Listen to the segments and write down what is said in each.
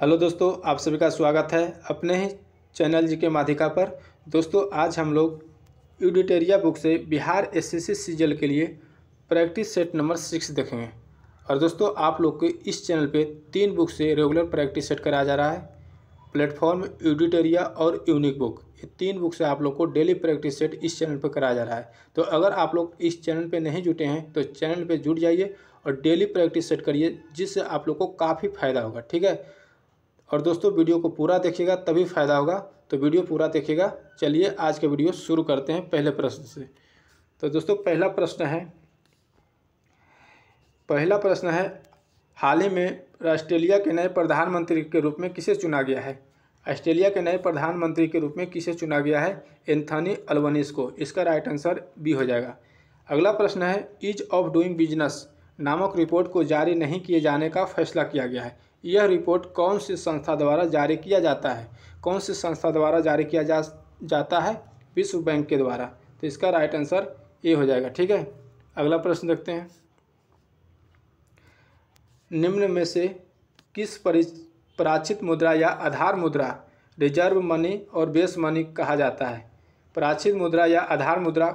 hello दोस्तों आप सभी का स्वागत है अपने ही चैनल जी के माधिका पर दोस्तों आज हम लोग यूडिटेरिया बुक से बिहार एसएससी सीजल के लिए प्रैक्टिस सेट नंबर सिक्स देखेंगे और दोस्तों आप लोग के इस चैनल पे तीन बुक से रेगुलर प्रैक्टिस सेट कराया जा रहा है प्लेटफॉर्म यूडिटेरिया और यूनिक बुक ये तीन बुक से आप लोग को डेली प्रैक्टिस सेट इस चैनल पर कराया जा रहा है तो अगर आप लोग इस चैनल पर नहीं जुटे हैं तो चैनल पर जुट जाइए और डेली प्रैक्टिस सेट करिए जिससे आप लोग को काफ़ी फायदा होगा ठीक है और दोस्तों वीडियो को पूरा देखिएगा तभी फ़ायदा होगा तो वीडियो पूरा देखिएगा चलिए आज का वीडियो शुरू करते हैं पहले प्रश्न से तो दोस्तों पहला प्रश्न है पहला प्रश्न है हाल ही में ऑस्ट्रेलिया के नए प्रधानमंत्री के रूप में किसे चुना गया है ऑस्ट्रेलिया के नए प्रधानमंत्री के रूप में किसे चुना गया है एंथनी अल्वनिस को इसका राइट आंसर बी हो जाएगा अगला प्रश्न है ईज ऑफ डूइंग बिजनेस नामक रिपोर्ट को जारी नहीं किए जाने का फैसला किया गया है यह रिपोर्ट कौन सी संस्था द्वारा जारी किया जाता है कौन सी संस्था द्वारा जारी किया जा जाता है विश्व बैंक के द्वारा तो इसका राइट आंसर ए हो जाएगा ठीक है अगला प्रश्न देखते हैं निम्न में से किस प्राचित मुद्रा या आधार मुद्रा रिजर्व मनी और बेस मनी कहा जाता है प्राचित मुद्रा या आधार मुद्रा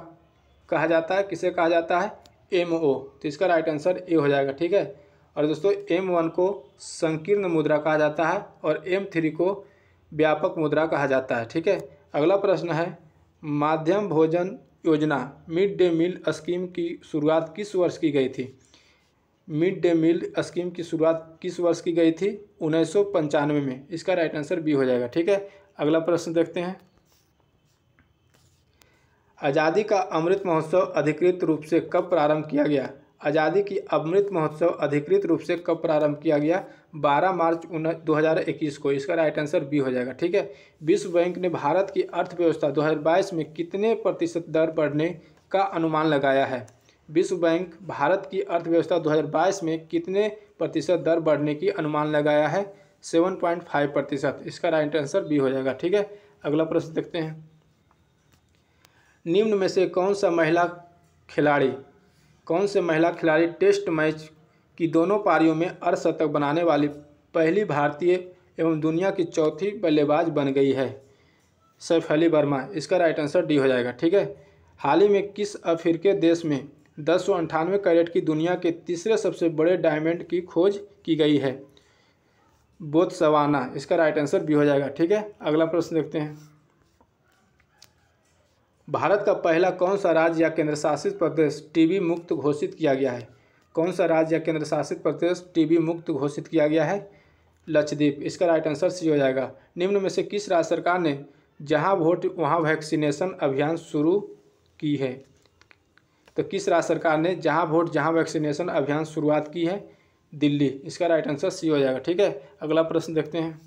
कहा जाता है किसे कहा जाता है एम ओ तो इसका राइट आंसर ए हो जाएगा ठीक है और दोस्तों एम वन को संकीर्ण मुद्रा कहा जाता है और एम थ्री को व्यापक मुद्रा कहा जाता है ठीक है अगला प्रश्न है माध्यम भोजन योजना मिड डे मील स्कीम की शुरुआत किस वर्ष की गई थी मिड डे मील स्कीम की शुरुआत किस वर्ष की गई थी उन्नीस में इसका राइट आंसर बी हो जाएगा ठीक है अगला प्रश्न देखते हैं आज़ादी का अमृत महोत्सव अधिकृत रूप से कब प्रारंभ किया गया आज़ादी की अमृत महोत्सव अधिकृत रूप से कब प्रारंभ किया गया 12 मार्च दो हज़ार इक्कीस को इसका राइट आंसर बी हो जाएगा ठीक है विश्व बैंक ने भारत की अर्थव्यवस्था 2022 में कितने प्रतिशत दर बढ़ने का अनुमान लगाया है विश्व बैंक भारत की अर्थव्यवस्था 2022 में कितने प्रतिशत दर बढ़ने की अनुमान लगाया है सेवन प्रतिशत इसका राइट आंसर बी हो जाएगा ठीक है अगला प्रश्न देखते हैं निम्न में से कौन सा महिला खिलाड़ी कौन से महिला खिलाड़ी टेस्ट मैच की दोनों पारियों में अर्धशतक बनाने वाली पहली भारतीय एवं दुनिया की चौथी बल्लेबाज बन गई है सैफ अली वर्मा इसका राइट आंसर डी हो जाएगा ठीक है हाल ही में किस अफ्रीकी देश में दस सौ अंठानवे कैरेट की दुनिया के तीसरे सबसे बड़े डायमंड की खोज की गई है सवाना इसका राइट आंसर बी हो जाएगा ठीक है अगला प्रश्न देखते हैं भारत का पहला कौन सा राज्य या केंद्र शासित प्रदेश टीबी मुक्त घोषित किया गया है कौन सा राज्य या केंद्र शासित प्रदेश टीबी मुक्त घोषित किया गया है लक्षद्वीप इसका राइट आंसर सी हो जाएगा निम्न में से किस राज्य सरकार ने जहां वोट वहां वैक्सीनेशन अभियान शुरू की है तो किस राज्य सरकार ने जहाँ वोट जहाँ वैक्सीनेशन अभियान शुरुआत की है दिल्ली इसका राइट आंसर सी हो जाएगा ठीक है अगला प्रश्न देखते हैं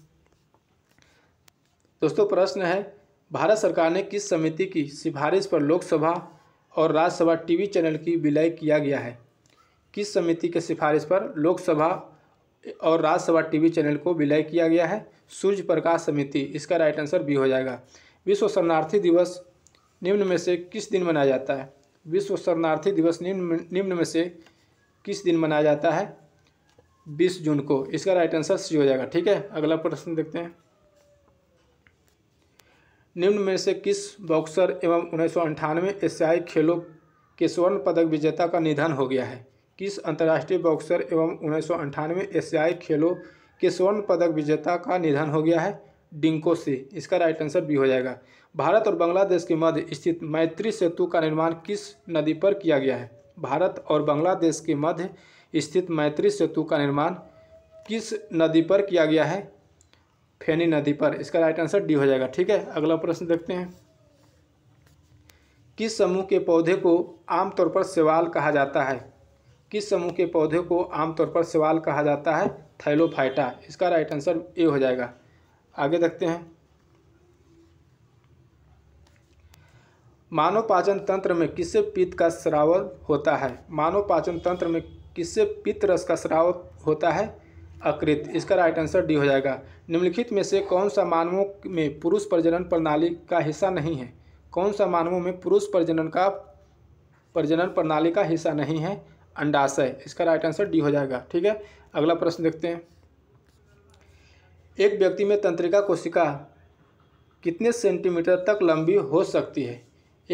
दोस्तों प्रश्न है भारत सरकार ने किस समिति की सिफारिश पर लोकसभा और राज्यसभा टीवी चैनल की विलय किया गया है किस समिति के सिफारिश पर लोकसभा और राज्यसभा टीवी चैनल को विलय किया गया है सूर्य प्रकाश समिति इसका राइट आंसर बी हो जाएगा विश्व शरणार्थी दिवस निम्न में से किस दिन मनाया जाता है विश्व शरणार्थी दिवस निम्न निम्न में से किस दिन मनाया जाता है बीस जून को इसका राइट आंसर सी हो जाएगा ठीक है अगला प्रश्न देखते हैं निम्न में से किस बॉक्सर एवं उन्नीस एशियाई खेलों के स्वर्ण पदक विजेता का निधन हो गया है किस अंतर्राष्ट्रीय बॉक्सर एवं उन्नीस एशियाई खेलों के स्वर्ण पदक विजेता का निधन हो गया है डिंको से इसका राइट आंसर भी हो जाएगा भारत और बांग्लादेश के मध्य स्थित मैत्री सेतु का निर्माण किस नदी पर किया गया है भारत और बांग्लादेश के मध्य स्थित मैत्री सेतु का निर्माण किस नदी पर किया गया है फेनी नदी पर इसका राइट आंसर डी हो जाएगा ठीक है अगला प्रश्न देखते हैं किस समूह के पौधे को आमतौर पर सेवाल कहा जाता है किस समूह के पौधे को आमतौर पर सेवाल कहा जाता है थैलोफाइटा इसका राइट आंसर ए हो जाएगा आगे देखते हैं मानव पाचन तंत्र में किससे पित्त का स्राव होता है मानव पाचन तंत्र में किससे पित्त रस का स्राव होता है अकृत इसका राइट आंसर डी हो जाएगा निम्नलिखित में से कौन सा मानवों में पुरुष प्रजनन प्रणाली का हिस्सा नहीं है कौन सा मानवों में पुरुष प्रजनन का प्रजनन प्रणाली का हिस्सा नहीं है अंडाशय इसका राइट आंसर डी हो जाएगा ठीक है अगला प्रश्न देखते हैं एक व्यक्ति में तंत्रिका कोशिका कितने सेंटीमीटर तक लंबी हो सकती है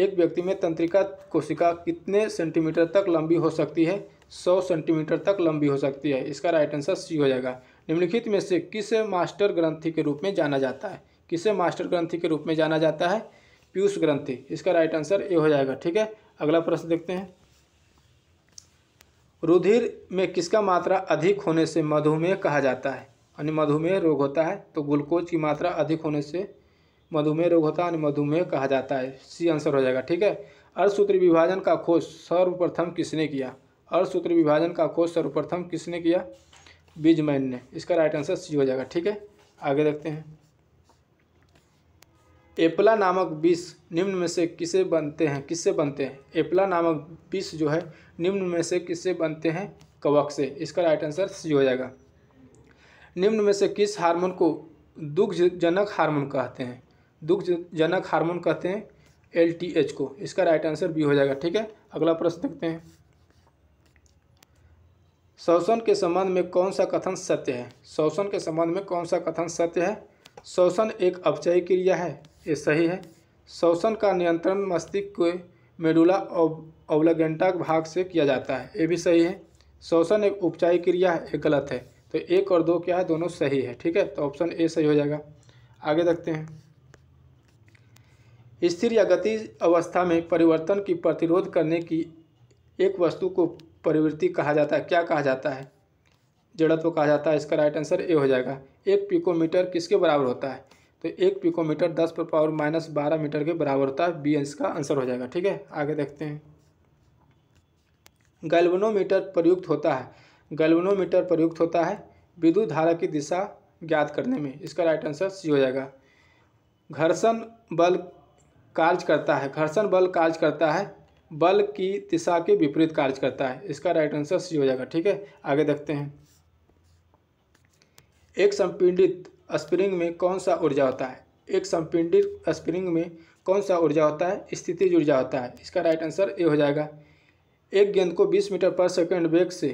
एक व्यक्ति में तंत्रिका कोशिका कितने सेंटीमीटर तक लंबी हो सकती है सौ सेंटीमीटर तक लंबी हो सकती है इसका राइट आंसर सी हो जाएगा निम्नलिखित में से किस मास्टर ग्रंथि के रूप में जाना जाता है किसे मास्टर ग्रंथि के रूप में जाना जाता है पीयूष ग्रंथि इसका राइट आंसर ए हो जाएगा ठीक है अगला प्रश्न देखते हैं रुधिर में किसका मात्रा अधिक होने से मधुमेह कहा जाता है यानी मधुमेह रोग होता है तो ग्लूकोज की मात्रा अधिक होने से मधुमेह रोग होता है यानी मधुमेह कहा जाता है सी आंसर हो जाएगा ठीक है अर्धसूत्र विभाजन का खोज सर्वप्रथम किसने किया अर्धसूत्र विभाजन का खोज सर्वप्रथम किसने किया बीजमैन ने इसका राइट आंसर सी हो जाएगा ठीक है आगे देखते हैं एपला नामक विष निम्न में से किसे बनते हैं किससे बनते हैं एपला नामक विष जो है निम्न में से किससे बनते हैं कवक से इसका राइट आंसर सी हो जाएगा निम्न में से किस हार्मोन को दुग्धजनक हार्मोन कहते हैं दुग्धजनक हार्मोन कहते हैं एल टी एच को इसका राइट आंसर बी हो जाएगा ठीक है अगला प्रश्न देखते हैं शोषण के संबंध में कौन सा कथन सत्य है शोषण के संबंध में कौन सा कथन सत्य है शोषण एक अपचय क्रिया है ये सही है शोषण का नियंत्रण मस्तिष्क के मेडुला ओवलगेंटा भाग से किया जाता है ये भी सही है शोषण एक उपचायी क्रिया है ये गलत है तो एक और दो क्या है दोनों सही है ठीक है तो ऑप्शन ए सही हो जाएगा आगे देखते हैं स्थिर या गति अवस्था में परिवर्तन की प्रतिरोध करने की एक वस्तु को प्रवृत्ति कहा जाता है क्या कहा जाता है जड़त्व कहा जाता है इसका राइट आंसर ए हो जाएगा एक पिकोमीटर किसके बराबर होता है तो एक पिकोमीटर दस पर पावर माइनस बारह मीटर के बराबर होता है बी इसका आंसर हो जाएगा ठीक है आगे देखते हैं गैल्वनोमीटर प्रयुक्त होता है गैल्वनोमीटर प्रयुक्त होता है विद्युत धारा की दिशा ज्ञात करने में इसका राइट आंसर सी हो जाएगा घर्षण बल कार्य करता है घर्षण बल कार्य करता है बल की दिशा के विपरीत कार्य करता है इसका राइट आंसर सी हो जाएगा ठीक है आगे देखते हैं एक संपीडित स्प्रिंग में कौन सा ऊर्जा होता है एक संपीडित स्प्रिंग में कौन सा ऊर्जा होता है स्थिति ऊर्जा होता है इसका राइट आंसर ए हो जाएगा एक गेंद को 20 मीटर पर सेकंड वेग से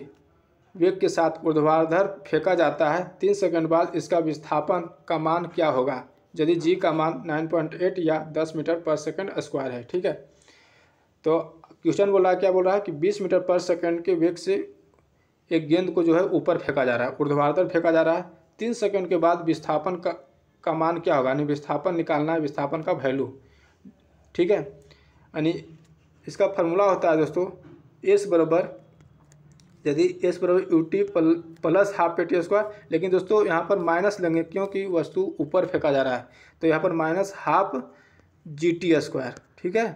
वेग के साथ ऊर्ध्वाधर फेंका जाता है तीन सेकंड बाद इसका विस्थापन का मान क्या होगा यदि जी का मान 9.8 या 10 मीटर पर सेकंड स्क्वायर है ठीक है तो क्वेश्चन बोल रहा है क्या बोल रहा है कि बीस मीटर पर सेकेंड के वेग से एक गेंद को जो है ऊपर फेंका जा रहा है ऊर्ध्वाधर फेंका जा रहा है तीन सेकेंड के बाद विस्थापन का का मान क्या होगा यानी विस्थापन निकालना है विस्थापन का वैल्यू ठीक है यानी इसका फॉर्मूला होता है दोस्तों एस बराबर यदि एस बराबर यू टी पल, प्लस हाफ पे टी स्क्वायर लेकिन दोस्तों यहाँ पर माइनस लेंगे क्योंकि वस्तु ऊपर फेंका जा रहा है तो यहाँ पर minus half G T square ठीक है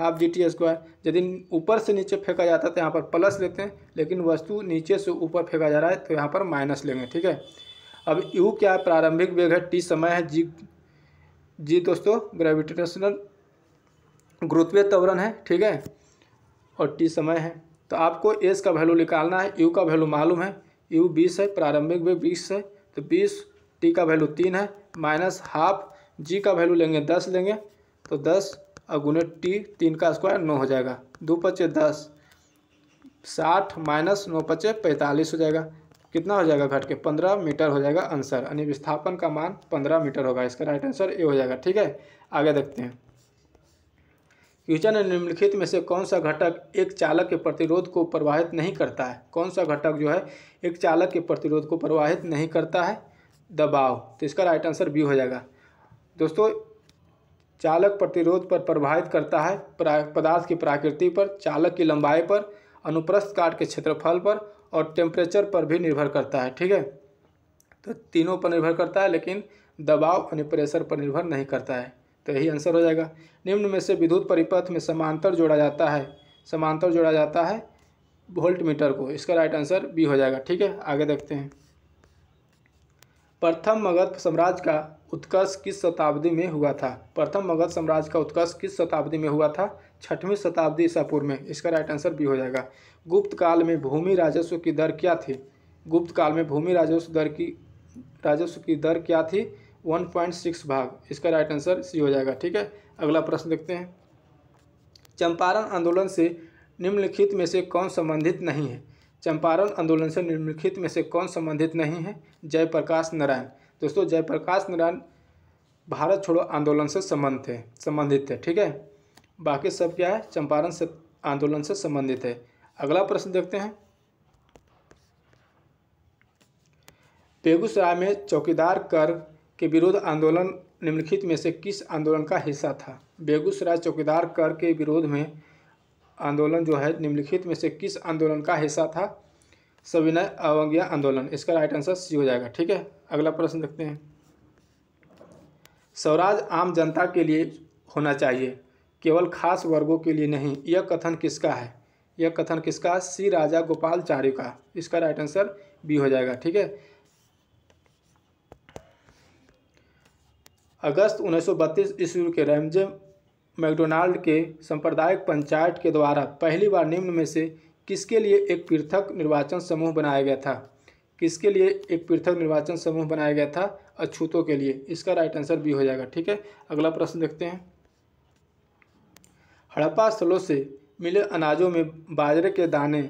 हाफ जी टी स्क्वायर यदि ऊपर से नीचे फेंका जाता है तो यहाँ पर प्लस लेते हैं लेकिन वस्तु नीचे से ऊपर फेंका जा रहा है तो यहाँ पर माइनस लेंगे ठीक है अब यू क्या है प्रारंभिक वेग है टी समय है जी जी दोस्तों ग्रेविटेशनल गुरुत्वीय त्वरण है ठीक है और टी समय है तो आपको एस का वैल्यू निकालना है यू का वैल्यू मालूम है यू बीस है प्रारंभिक वेग बीस है तो बीस टी का वैल्यू तीन है माइनस हाफ जी का वैल्यू लेंगे दस लेंगे तो दस गुने टी तीन का स्क्वायर नौ हो जाएगा दो पचे दस साठ माइनस नौ पचे पैंतालीस हो जाएगा कितना हो जाएगा घट के पंद्रह मीटर हो जाएगा आंसर यानी विस्थापन का मान पंद्रह मीटर होगा इसका राइट आंसर ए हो जाएगा ठीक है आगे देखते हैं क्वेश्चन है निम्नलिखित में से कौन सा घटक एक चालक के प्रतिरोध को प्रवाहित नहीं करता है कौन सा घटक जो है एक चालक के प्रतिरोध को प्रवाहित नहीं करता है दबाव तो इसका राइट आंसर बी हो जाएगा दोस्तों चालक प्रतिरोध पर प्रभावित करता है पदार्थ की प्राकृति पर चालक की लंबाई पर अनुप्रस्थ काट के क्षेत्रफल पर और टेम्परेचर पर भी निर्भर करता है ठीक है तो तीनों पर निर्भर करता है लेकिन दबाव यानी प्रेशर पर निर्भर नहीं करता है तो यही आंसर हो जाएगा निम्न में से विद्युत परिपथ में समांतर जोड़ा जाता है समांतर जोड़ा जाता है वोल्ट मीटर को इसका राइट आंसर बी हो जाएगा ठीक है आगे देखते हैं प्रथम मगध साम्राज्य का उत्कर्ष किस शताब्दी में हुआ था प्रथम मगध साम्राज्य का उत्कर्ष किस शताब्दी में हुआ था छठवीं शताब्दी ईसापुर में इसका राइट आंसर भी हो जाएगा गुप्त काल में भूमि राजस्व की दर क्या थी गुप्त काल में भूमि राजस्व दर की राजस्व की दर क्या थी 1.6 भाग इसका राइट आंसर सी हो जाएगा ठीक है अगला प्रश्न देखते हैं चंपारण आंदोलन से निम्नलिखित में से कौन संबंधित नहीं है चंपारण आंदोलन से निम्नलिखित में से कौन संबंधित नहीं है जयप्रकाश नारायण दोस्तों जयप्रकाश नारायण भारत छोड़ो आंदोलन से संबंध थे संबंधित थे ठीक है बाकी सब क्या है चंपारण से आंदोलन से संबंधित है अगला प्रश्न देखते हैं बेगूसराय में चौकीदार कर के विरोध आंदोलन निम्नलिखित में से किस आंदोलन का हिस्सा था बेगूसराय चौकीदार कर के विरोध में आंदोलन जो है निम्नलिखित में से किस आंदोलन का हिस्सा था सविनय अवज्ञा आंदोलन इसका राइट आंसर सी हो जाएगा ठीक है अगला प्रश्न देखते हैं स्वराज आम जनता के लिए होना चाहिए केवल खास वर्गों के लिए नहीं यह कथन किसका है यह कथन किसका सी राजा गोपाल चार्य का इसका राइट आंसर बी हो जाएगा ठीक है अगस्त 1932 ईस्वी के रैमजे मैकडोनाल्ड के सांप्रदायिक पंचायत के द्वारा पहली बार निम्न में से किसके लिए एक पृथक निर्वाचन समूह बनाया गया था किसके लिए एक पृथक निर्वाचन समूह बनाया गया था अछूतों के लिए इसका राइट आंसर बी हो जाएगा ठीक है अगला प्रश्न देखते हैं हड़प्पा स्थलों से मिले अनाजों में बाजरे के दाने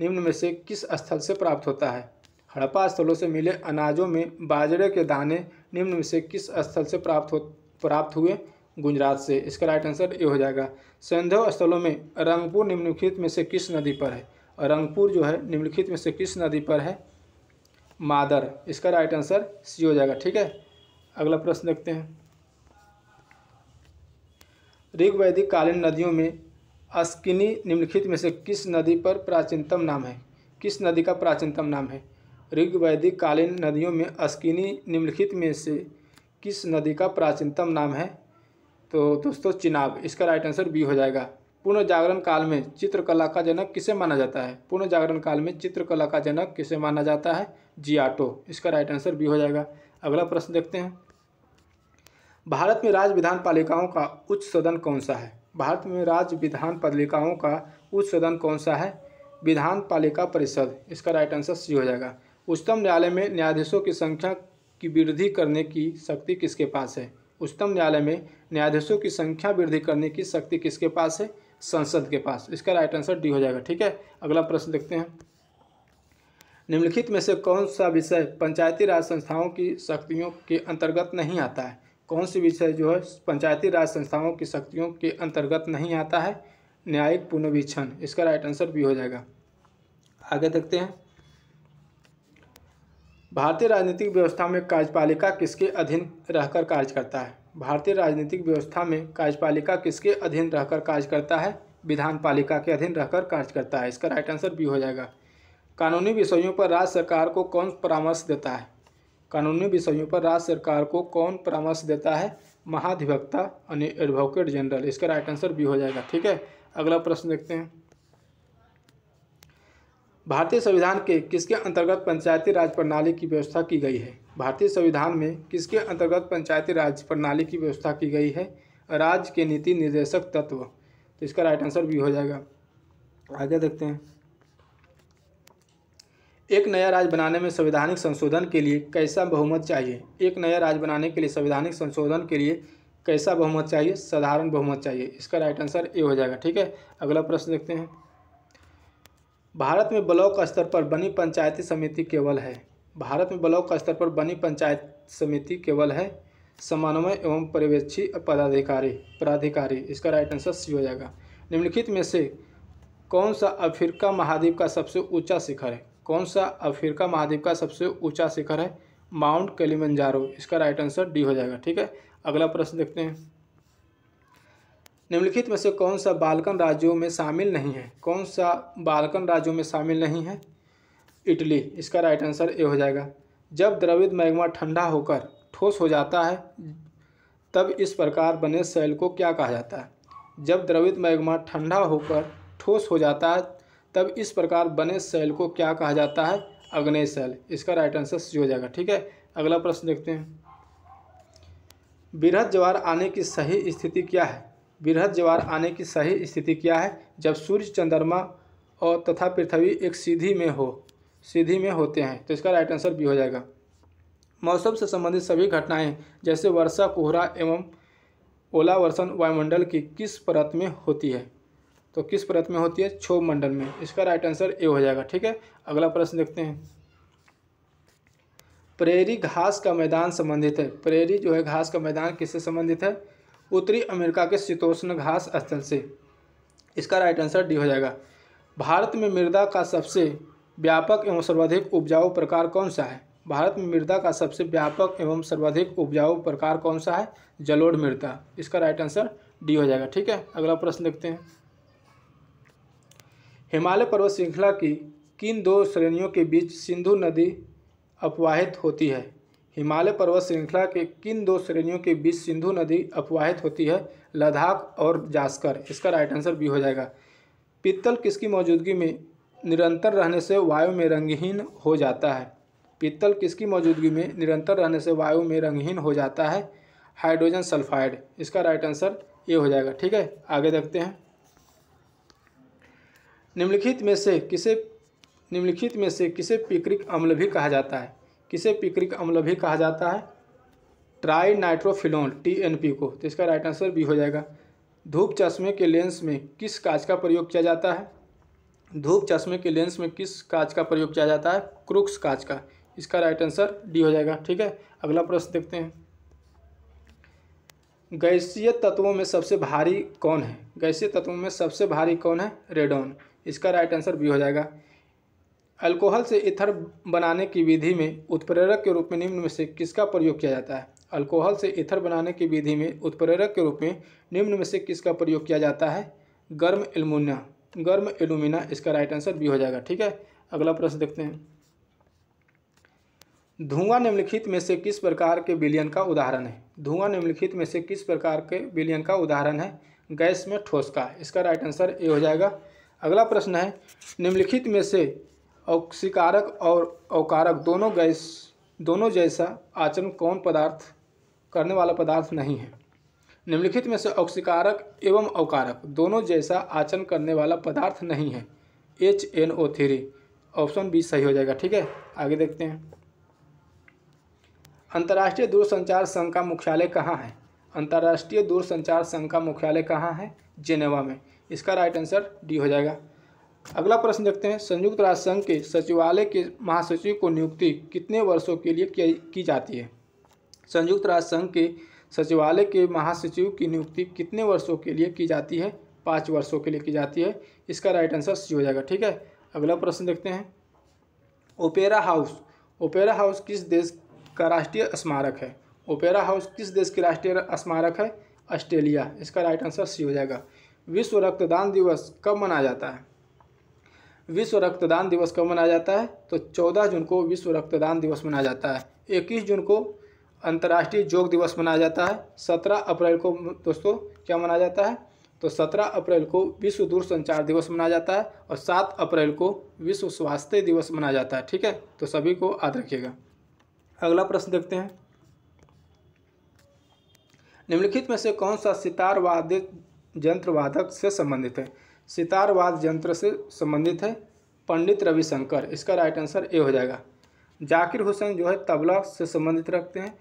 निम्न में से किस स्थल से प्राप्त होता है हड़प्पा स्थलों से मिले अनाजों में बाजरे के दाने निम्न में से किस स्थल से प्राप्त हो प्राप्त हुए गुजरात से इसका राइट आंसर ये हो जाएगा सैंधव स्थलों में रंगपुर निम्नलिखित में से किस नदी पर है और रंगपुर जो है निम्नलिखित में से किस नदी पर है मादर इसका राइट आंसर सी हो जाएगा ठीक है अगला प्रश्न देखते हैं ऋग्वैदिक कालीन नदियों में अस्किनी निम्नलिखित में से किस नदी पर प्राचीनतम नाम है किस नदी का प्राचीनतम नाम है ऋग्वैदिक कालीन नदियों में अस्किनी निम्नलिखित में से किस नदी का प्राचीनतम नाम है तो दोस्तों चिनाब इसका राइट आंसर बी हो जाएगा पुनः जागरण काल में चित्रकला का जनक किसे माना जाता है पुनः जागरण काल में चित्रकला का जनक किसे माना जाता है जियाटो इसका राइट आंसर बी हो जाएगा अगला प्रश्न देखते हैं भारत में राज्य विधान पालिकाओं का उच्च सदन कौन सा है भारत में राज्य विधान पालिकाओं का उच्च सदन कौन सा है विधान पालिका परिषद इसका राइट आंसर सी हो जाएगा उच्चतम न्यायालय में न्यायाधीशों की संख्या की वृद्धि करने की शक्ति किसके पास है उच्चतम न्यायालय में न्यायाधीशों की संख्या वृद्धि करने की शक्ति किसके पास है संसद के पास इसका राइट आंसर डी हो जाएगा ठीक है अगला प्रश्न देखते हैं निम्नलिखित में से कौन सा विषय पंचायती राज संस्थाओं की शक्तियों के अंतर्गत नहीं आता है कौन सी विषय जो है पंचायती राज संस्थाओं की शक्तियों के अंतर्गत नहीं आता है न्यायिक पुनर्वीक्षण इसका राइट आंसर भी हो जाएगा आगे देखते हैं भारतीय राजनीतिक व्यवस्था में कार्यपालिका किसके अधीन रहकर कार्य करता है भारतीय राजनीतिक व्यवस्था में कार्यपालिका किसके अधीन रहकर कार्य करता है विधान पालिका के अधीन रहकर कार्य करता है इसका राइट आंसर बी हो जाएगा कानूनी विषयों पर राज्य सरकार को कौन परामर्श देता है कानूनी विषयों पर राज्य सरकार को कौन परामर्श देता है महाधिवक्ता यानी एडवोकेट जनरल इसका राइट आंसर बी हो जाएगा ठीक है अगला प्रश्न देखते हैं भारतीय संविधान के किसके अंतर्गत पंचायती राज प्रणाली की व्यवस्था की गई है भारतीय संविधान में किसके अंतर्गत पंचायती राज प्रणाली की व्यवस्था की गई है राज्य के नीति निर्देशक तत्व तो इसका राइट आंसर भी हो जाएगा आगे देखते हैं एक नया राज्य बनाने में संवैधानिक संशोधन के लिए कैसा बहुमत चाहिए एक नया राज्य बनाने के लिए संवैधानिक संशोधन के लिए कैसा बहुमत चाहिए साधारण बहुमत चाहिए इसका राइट आंसर ए हो जाएगा ठीक है अगला प्रश्न देखते हैं भारत में ब्लॉक स्तर पर बनी पंचायती समिति केवल है भारत में ब्लॉक स्तर पर बनी पंचायत समिति केवल है समन्वय एवं पर्यवेक्षी पदाधिकारी पदाधिकारी इसका राइट आंसर सी हो जाएगा निम्नलिखित में से कौन सा अफ्रीका महाद्वीप का सबसे ऊंचा शिखर है कौन सा अफ्रीका महाद्वीप का सबसे ऊंचा शिखर है माउंट कैलिमंजारो इसका राइट आंसर डी हो जाएगा ठीक है अगला प्रश्न देखते हैं निम्नलिखित में से कौन सा बालकन राज्यों में शामिल नहीं है कौन सा बालकन राज्यों में शामिल नहीं है इटली इसका राइट आंसर ए हो जाएगा जब द्रवित मैग्मा ठंडा होकर ठोस हो जाता है तब इस प्रकार बने सेल को क्या कहा जाता है जब द्रवित मैग्मा ठंडा होकर ठोस हो जाता है तब इस प्रकार बने सेल को क्या कहा जाता है अग्नेय सेल इसका राइट आंसर सी हो जाएगा ठीक है अगला प्रश्न देखते हैं बृहद ज्वार आने की सही स्थिति क्या है बृहद ज्वार आने की सही स्थिति क्या है जब सूर्य चंद्रमा और तथा पृथ्वी एक सीधी में हो सीधी में होते हैं तो इसका राइट आंसर भी हो जाएगा मौसम से संबंधित सभी घटनाएं जैसे वर्षा कोहरा एवं ओलावर्षण वायुमंडल की किस परत में होती है तो किस परत में होती है क्षोभ मंडल में इसका राइट आंसर ए हो जाएगा ठीक है अगला प्रश्न देखते हैं प्रेरी घास का मैदान संबंधित है प्रेरी जो है घास का मैदान किससे संबंधित है उत्तरी अमेरिका के शीतोष्ण घास स्थल से इसका राइट आंसर डी हो जाएगा भारत में मृदा का सबसे व्यापक एवं सर्वाधिक उपजाऊ प्रकार कौन सा है भारत में मृदा का सबसे व्यापक एवं सर्वाधिक उपजाऊ प्रकार कौन सा है जलोढ़ मृदा इसका राइट आंसर डी हो जाएगा ठीक है अगला प्रश्न देखते हैं हिमालय पर्वत श्रृंखला की किन दो श्रेणियों के बीच सिंधु नदी अपवाहित होती है हिमालय पर्वत श्रृंखला के किन दो श्रेणियों के बीच सिंधु नदी अपवाहित होती है लद्दाख और जास्कर इसका राइट आंसर भी हो जाएगा पित्तल किसकी मौजूदगी में निरंतर रहने से वायु में रंगहीन हो जाता है पित्तल किसकी मौजूदगी में निरंतर रहने से वायु में रंगहीन हो जाता है हाइड्रोजन सल्फाइड इसका राइट आंसर ये हो जाएगा ठीक है आगे देखते हैं निम्नलिखित में से किसे निम्नलिखित में से किसे पिकरिक अम्ल भी कहा जाता है किसे पिक्रिक अम्ल भी कहा जाता है trinitrophenol T N P को तो इसका राइट आंसर बी हो जाएगा धूप चश्मे के लेंस में किस काज का प्रयोग किया जाता है धूप चश्मे के लेंस में किस काज का प्रयोग किया जाता है क्रूक्स काज का इसका राइट आंसर डी हो जाएगा ठीक है अगला प्रश्न देखते हैं गैसीय तत्वों में सबसे भारी कौन है गैसीय तत्वों में सबसे भारी कौन है रेडॉन इसका राइट आंसर बी हो जाएगा अल्कोहल से इथर बनाने की विधि में उत्प्रेरक के रूप में निम्न में से किसका प्रयोग किया जाता है अल्कोहल से इथर बनाने की विधि में उत्प्रेरक के रूप में निम्न में से किसका प्रयोग किया जाता है गर्म एलुमिना गर्म एलुमिना इसका राइट आंसर भी हो जाएगा ठीक है अगला प्रश्न देखते हैं धुआं निम्नलिखित में से किस प्रकार के विलियन का उदाहरण है धुआं निम्नलिखित में से किस प्रकार के विलियन का उदाहरण है गैस में ठोस का इसका राइट आंसर ए हो जाएगा अगला प्रश्न है निम्नलिखित में से औक्षिकारक और औकारक दोनों गैस दोनों जैसा आचरण कौन पदार्थ करने वाला पदार्थ नहीं है निम्नलिखित में से औक्षिकारक एवं औकारक दोनों जैसा आचरण करने वाला पदार्थ नहीं है H N O three option B सही हो जाएगा ठीक है आगे देखते हैं अंतर्राष्ट्रीय दूरसंचार संघ का मुख्यालय कहाँ है अंतर्राष्ट्रीय दूरसंचार संघ का मुख्यालय कहाँ है जेनेवा में इसका राइट आंसर डी हो जाएगा अगला प्रश्न देखते हैं संयुक्त राष्ट्र संघ के सचिवालय के महासचिव को नियुक्ति कितने वर्षों के लिए की जाती है संयुक्त राष्ट्र संघ के सचिवालय के महासचिव की नियुक्ति कितने वर्षों के लिए की जाती है पाँच वर्षों के लिए की जाती है इसका राइट आंसर सी हो जाएगा ठीक है अगला प्रश्न देखते हैं ओपेरा हाउस ओपेरा हाउस किस देश का राष्ट्रीय स्मारक है ओपेरा हाउस किस देश की राष्ट्रीय स्मारक है ऑस्ट्रेलिया इसका राइट आंसर सी हो जाएगा विश्व रक्तदान दिवस कब मनाया जाता है विश्व रक्तदान दिवस कब मनाया जाता है तो चौदह जून को विश्व रक्तदान दिवस मनाया जाता है इक्कीस जून को अंतर्राष्ट्रीय योग दिवस मनाया जाता है सत्रह अप्रैल को दोस्तों क्या मनाया जाता है तो सत्रह अप्रैल को विश्व दूरसंचार दिवस मनाया जाता है और सात अप्रैल को विश्व स्वास्थ्य दिवस मनाया जाता है ठीक है तो सभी को याद रखिएगा अगला प्रश्न देखते हैं निम्नलिखित में से कौन सा सितार वादक से संबंधित है सितारवाद यंत्र से संबंधित है पंडित रविशंकर इसका राइट आंसर ए हो जाएगा जाकिर हुसैन जो है तबला से संबंधित रखते हैं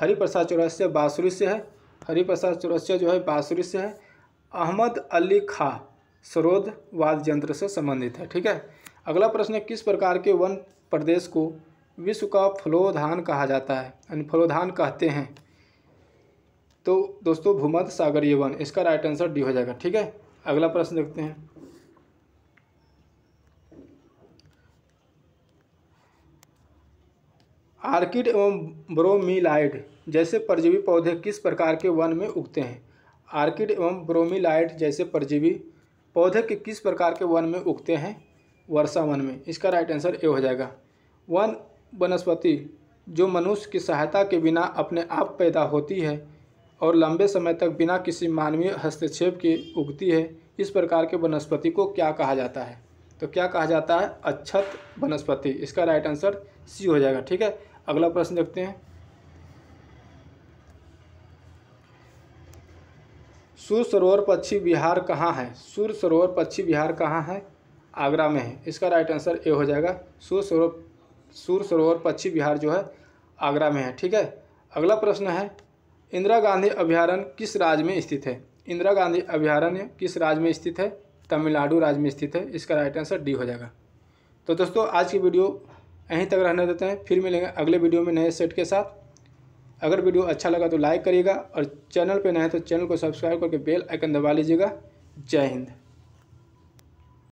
हरिप्रसाद चौरसिया बाँसुरी से है हरिप्रसाद चौरसिया जो है बाँसुरी से है अहमद अली खा सरोद वाद यंत्र से संबंधित है ठीक है अगला प्रश्न है किस प्रकार के वन प्रदेश को विश्व का फलोधान कहा जाता है यानी फलोधान कहते हैं तो दोस्तों भूमध्य सागरीय वन इसका राइट आंसर डी हो जाएगा ठीक है अगला प्रश्न देखते हैं आर्किड एवं ब्रोमिलाइड जैसे परजीवी पौधे किस प्रकार के वन में उगते हैं आर्किड एवं ब्रोमिलाइड जैसे परजीवी पौधे के किस प्रकार के वन में उगते हैं वर्षा वन में इसका राइट आंसर ए हो जाएगा वन वनस्पति जो मनुष्य की सहायता के बिना अपने आप पैदा होती है और लंबे समय तक बिना किसी मानवीय हस्तक्षेप के उगती है इस प्रकार के वनस्पति को क्या कहा जाता है तो क्या कहा जाता है अच्छत वनस्पति इसका राइट आंसर सी हो जाएगा ठीक है अगला प्रश्न देखते हैं सूर सरोवर पक्षी विहार कहाँ है सूर सरोवर पक्षी विहार कहाँ है आगरा में है इसका राइट आंसर ए हो जाएगा सूर सरोवर सूर सरोवर पक्षी विहार जो है आगरा में है ठीक है अगला प्रश्न है इंदिरा गांधी अभ्यारण्य किस राज्य में स्थित है इंदिरा गांधी अभ्यारण्य किस राज्य में स्थित है तमिलनाडु राज्य में स्थित है इसका राइट आंसर डी हो जाएगा तो दोस्तों आज की वीडियो यहीं तक रहने देते हैं फिर मिलेंगे अगले वीडियो में नए सेट के साथ अगर वीडियो अच्छा लगा तो लाइक करिएगा और चैनल पर नए तो चैनल को सब्सक्राइब करके बेल आइकन दबा लीजिएगा जय हिंद